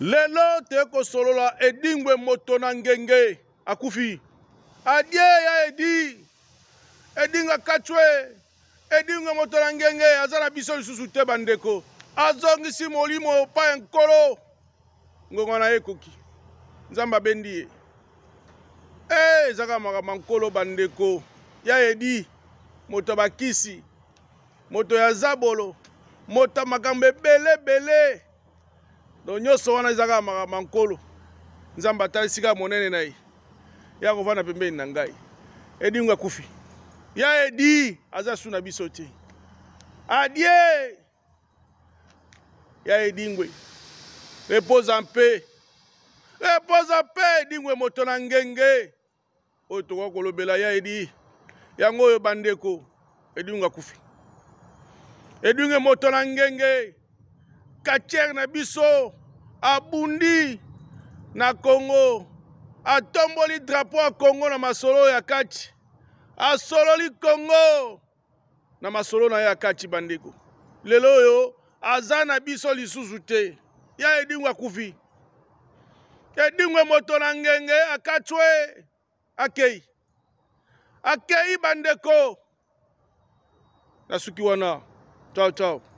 lelo tekosolola edingwe moto na ngenge akufi adie ya edi edinga akatwe edingwe moto na ngenge aza na biso lisusu te bandeko azongisi molimo epai nkolo ngonga na ye ekoki nzambe abendi ye e ezaka makambo nkolo bandeko ya edi moto ya bakisi moto ya zabolo moto ya makambo ebelebele donc nyonso wana eza kaka makama nkolo nzambe ata esika ya monene na ye ya kovanda pembeni na ngai edingo akufi ya edi aza su na biso te adie ya edingwe reposa mpe reposa mpe edingwe moto na ngenge oyo tokoka kolobela ya edi yango oyo bandeko edingo akufi edinge moto na ngenge quartier na biso abundi na congo atomboli drapeau ya congo na masolo ya kati asololi congo na masolo na ye ya kati bandeko lelo oyo aza na biso lisusu te ya edingwe akufi edingwe moto na ngenge akatwe akei akei bandeko na suki wana ciao ciao